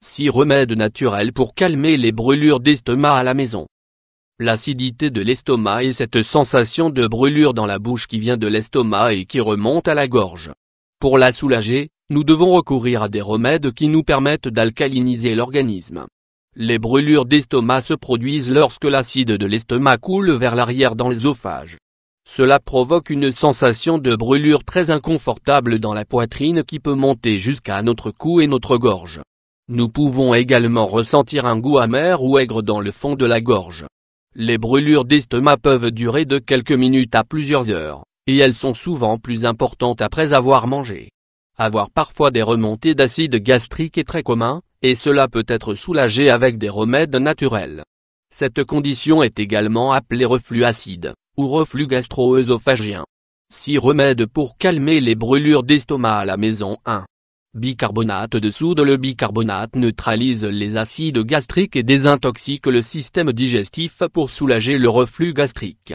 6 remèdes naturels pour calmer les brûlures d'estomac à la maison. L'acidité de l'estomac et cette sensation de brûlure dans la bouche qui vient de l'estomac et qui remonte à la gorge. Pour la soulager, nous devons recourir à des remèdes qui nous permettent d'alcaliniser l'organisme. Les brûlures d'estomac se produisent lorsque l'acide de l'estomac coule vers l'arrière dans l'œsophage. Cela provoque une sensation de brûlure très inconfortable dans la poitrine qui peut monter jusqu'à notre cou et notre gorge. Nous pouvons également ressentir un goût amer ou aigre dans le fond de la gorge. Les brûlures d'estomac peuvent durer de quelques minutes à plusieurs heures, et elles sont souvent plus importantes après avoir mangé. Avoir parfois des remontées d'acide gastrique est très commun, et cela peut être soulagé avec des remèdes naturels. Cette condition est également appelée reflux acide, ou reflux gastro-œsophagien. 6 remèdes pour calmer les brûlures d'estomac à la maison 1. Bicarbonate de soude Le bicarbonate neutralise les acides gastriques et désintoxique le système digestif pour soulager le reflux gastrique.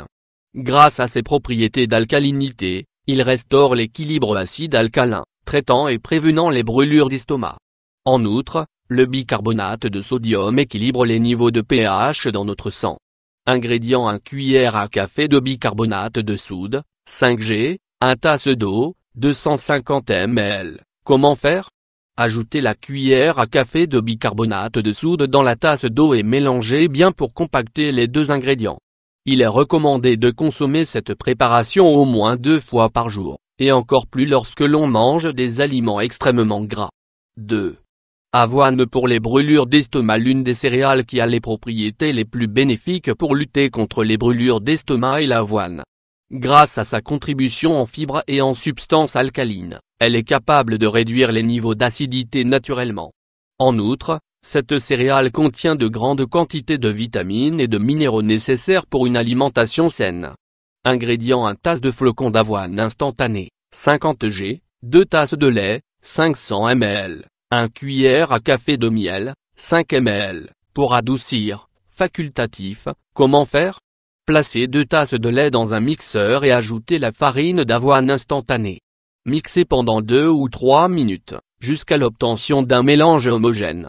Grâce à ses propriétés d'alcalinité, il restaure l'équilibre acide-alcalin, traitant et prévenant les brûlures d'estomac. En outre, le bicarbonate de sodium équilibre les niveaux de pH dans notre sang. Ingrédients 1 cuillère à café de bicarbonate de soude, 5G, un tasse d'eau, 250 ml. Comment faire Ajoutez la cuillère à café de bicarbonate de soude dans la tasse d'eau et mélangez bien pour compacter les deux ingrédients. Il est recommandé de consommer cette préparation au moins deux fois par jour, et encore plus lorsque l'on mange des aliments extrêmement gras. 2. Avoine pour les brûlures d'estomac L'une des céréales qui a les propriétés les plus bénéfiques pour lutter contre les brûlures d'estomac est l'avoine. Grâce à sa contribution en fibres et en substances alcalines, elle est capable de réduire les niveaux d'acidité naturellement. En outre, cette céréale contient de grandes quantités de vitamines et de minéraux nécessaires pour une alimentation saine. Ingrédients 1 tasse de flocons d'avoine instantanée, 50 g, 2 tasses de lait, 500 ml, 1 cuillère à café de miel, 5 ml, pour adoucir, facultatif, comment faire Placez 2 tasses de lait dans un mixeur et ajoutez la farine d'avoine instantanée, Mixez pendant 2 ou 3 minutes, jusqu'à l'obtention d'un mélange homogène.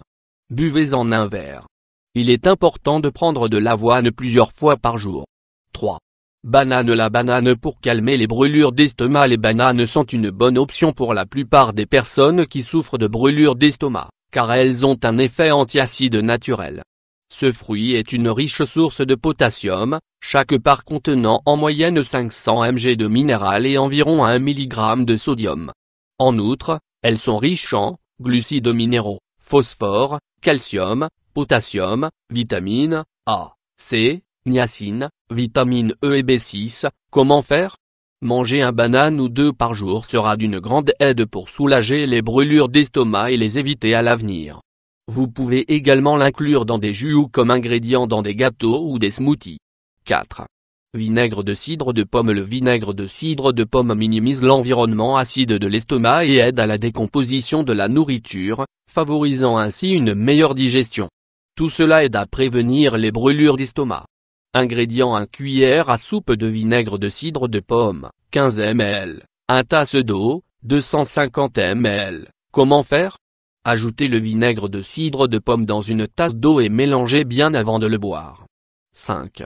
Buvez en un verre. Il est important de prendre de l'avoine plusieurs fois par jour. 3. Banane La banane pour calmer les brûlures d'estomac Les bananes sont une bonne option pour la plupart des personnes qui souffrent de brûlures d'estomac, car elles ont un effet antiacide naturel. Ce fruit est une riche source de potassium, chaque part contenant en moyenne 500 mg de minéral et environ 1 mg de sodium. En outre, elles sont riches en glucides minéraux, phosphore, calcium, potassium, vitamines A, C, niacine, vitamine E et B6. Comment faire Manger un banane ou deux par jour sera d'une grande aide pour soulager les brûlures d'estomac et les éviter à l'avenir. Vous pouvez également l'inclure dans des jus ou comme ingrédient dans des gâteaux ou des smoothies. 4. Vinaigre de cidre de pomme Le vinaigre de cidre de pomme minimise l'environnement acide de l'estomac et aide à la décomposition de la nourriture, favorisant ainsi une meilleure digestion. Tout cela aide à prévenir les brûlures d'estomac. Ingrédients 1 cuillère à soupe de vinaigre de cidre de pomme, 15 ml, 1 tasse d'eau, 250 ml. Comment faire Ajoutez le vinaigre de cidre de pomme dans une tasse d'eau et mélangez bien avant de le boire. 5.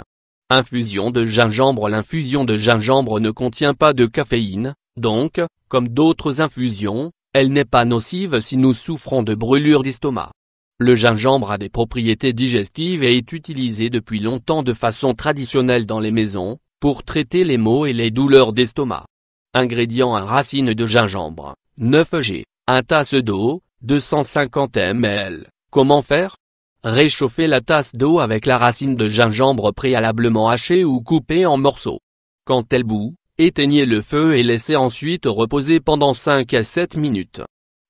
Infusion de gingembre L'infusion de gingembre ne contient pas de caféine, donc, comme d'autres infusions, elle n'est pas nocive si nous souffrons de brûlures d'estomac. Le gingembre a des propriétés digestives et est utilisé depuis longtemps de façon traditionnelle dans les maisons, pour traiter les maux et les douleurs d'estomac. Ingrédients 1 racine de gingembre, 9 g, 1 tasse d'eau, 250 ml. Comment faire Réchauffer la tasse d'eau avec la racine de gingembre préalablement hachée ou coupée en morceaux. Quand elle bout, éteignez le feu et laissez ensuite reposer pendant 5 à 7 minutes.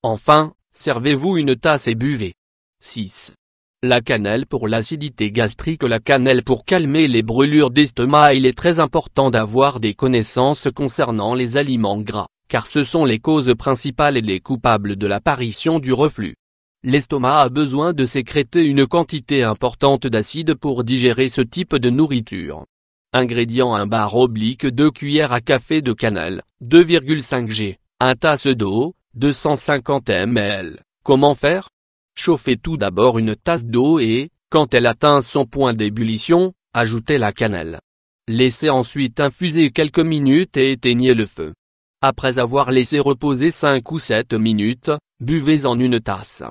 Enfin, servez-vous une tasse et buvez. 6. La cannelle pour l'acidité gastrique La cannelle pour calmer les brûlures d'estomac Il est très important d'avoir des connaissances concernant les aliments gras car ce sont les causes principales et les coupables de l'apparition du reflux. L'estomac a besoin de sécréter une quantité importante d'acide pour digérer ce type de nourriture. Ingrédients 1 bar oblique 2 cuillères à café de cannelle, 2,5 g, 1 tasse d'eau, 250 ml. Comment faire Chauffez tout d'abord une tasse d'eau et, quand elle atteint son point d'ébullition, ajoutez la cannelle. Laissez ensuite infuser quelques minutes et éteignez le feu. Après avoir laissé reposer 5 ou 7 minutes, buvez en une tasse.